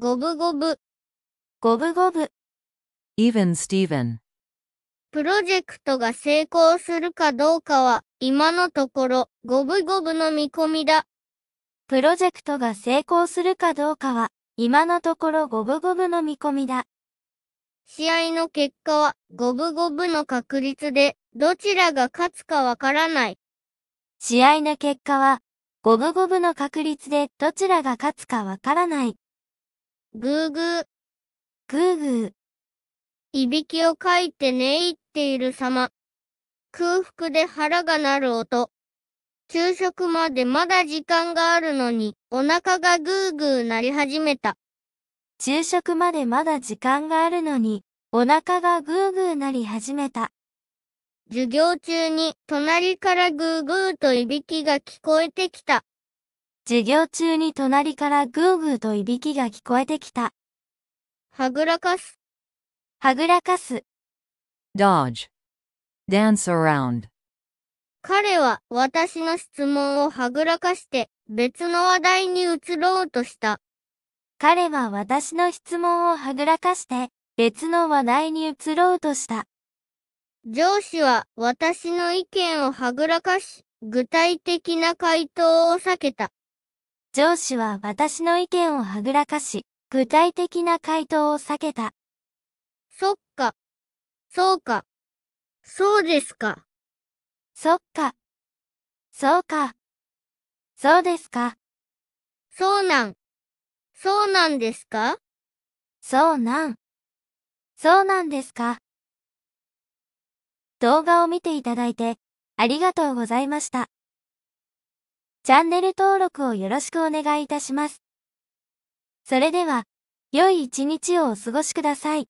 ごぶごぶ。ごぶごぶ。even Steven。プロジェクトが成功するかどうかは、今のところ、五分五分の見込みだ。プロジェクトが成功するかどうかは、今のところ五分五分の見込みだ。試合の結果は、五分五分の確率で、どちらが勝つかわからない。試合の結果は、五分五分の確率で、どちらが勝つかわからない。ぐーぐー。ぐーぐー。いびきをかいて寝入っている様。空腹で腹が鳴る音。昼食までまだ時間があるのに、お腹がぐーぐーなり始めた。昼食までまだ時間があるのに、お腹がぐーぐーなり始めた。授業中に隣からぐーぐーといびきが聞こえてきた。授業中に隣からグーグーといびきが聞こえてきた。はぐらかす。はぐらかす。dodge, dance around. 彼は私の質問をはぐらかして別の話題に移ろうとした。彼は私の質問をはぐらかして別の話題に移ろうとした。上司は私の意見をはぐらかし、具体的な回答を避けた。上司は私の意見をはぐらかし、具体的な回答を避けた。そっか。そうか。そうですか。そっか。そうか。そうですか。そうなん。そうなんですかそうなん。そうなんですか。動画を見ていただいてありがとうございました。チャンネル登録をよろしくお願いいたします。それでは、良い一日をお過ごしください。